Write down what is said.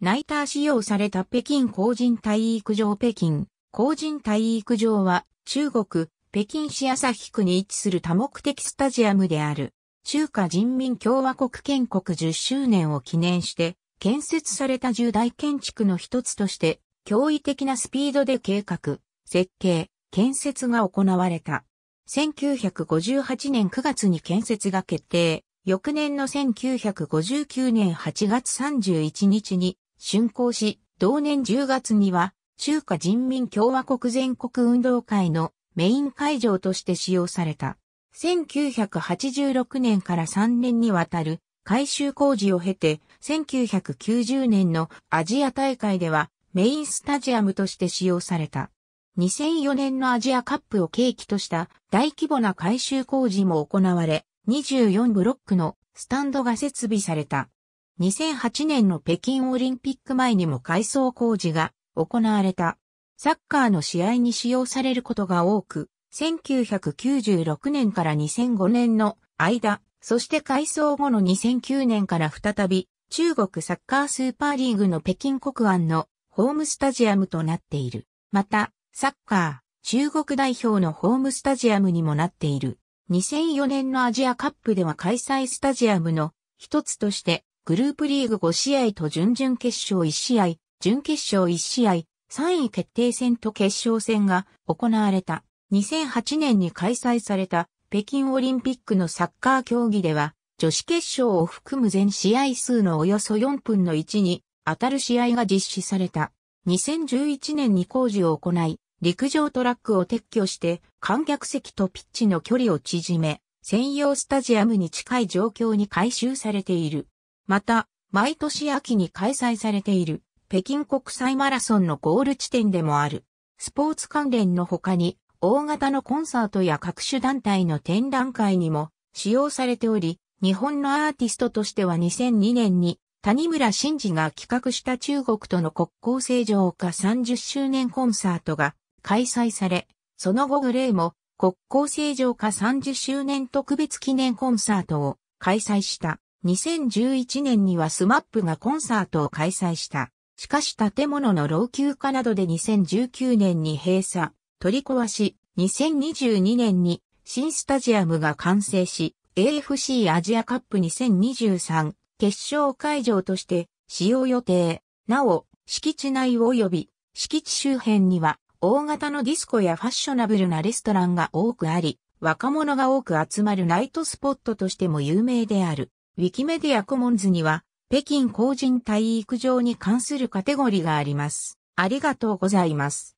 ナイター使用された北京工人体育場北京工人体育場は中国北京市朝日区に位置する多目的スタジアムである中華人民共和国建国10周年を記念して建設された重大建築の一つとして驚異的なスピードで計画、設計、建設が行われた。1958年9月に建設が決定。翌年の1959年8月31日に竣工し、同年10月には、中華人民共和国全国運動会のメイン会場として使用された。1986年から3年にわたる改修工事を経て、1990年のアジア大会ではメインスタジアムとして使用された。2004年のアジアカップを契機とした大規模な改修工事も行われ、24ブロックのスタンドが設備された。2008年の北京オリンピック前にも改装工事が行われた。サッカーの試合に使用されることが多く、1996年から2005年の間、そして改装後の2009年から再び、中国サッカースーパーリーグの北京国安のホームスタジアムとなっている。また、サッカー、中国代表のホームスタジアムにもなっている。2004年のアジアカップでは開催スタジアムの一つとしてグループリーグ5試合と準々決勝1試合、準決勝1試合、3位決定戦と決勝戦が行われた。2008年に開催された北京オリンピックのサッカー競技では、女子決勝を含む全試合数のおよそ4分の1に当たる試合が実施された。2011年に工事を行い、陸上トラックを撤去して観客席とピッチの距離を縮め、専用スタジアムに近い状況に改修されている。また、毎年秋に開催されている北京国際マラソンのゴール地点でもある。スポーツ関連の他に、大型のコンサートや各種団体の展覧会にも使用されており、日本のアーティストとしては2002年に谷村新司が企画した中国との国交正常化30周年コンサートが開催され、その後グレーも国交正常化30周年特別記念コンサートを開催した。2011年にはスマップがコンサートを開催した。しかし建物の老朽化などで2019年に閉鎖、取り壊し、2022年に新スタジアムが完成し、AFC アジアカップ2023決勝会場として使用予定。なお、敷地内及び敷地周辺には大型のディスコやファッショナブルなレストランが多くあり、若者が多く集まるナイトスポットとしても有名である。ウィキメディアコモンズには、北京工人体育場に関するカテゴリがあります。ありがとうございます。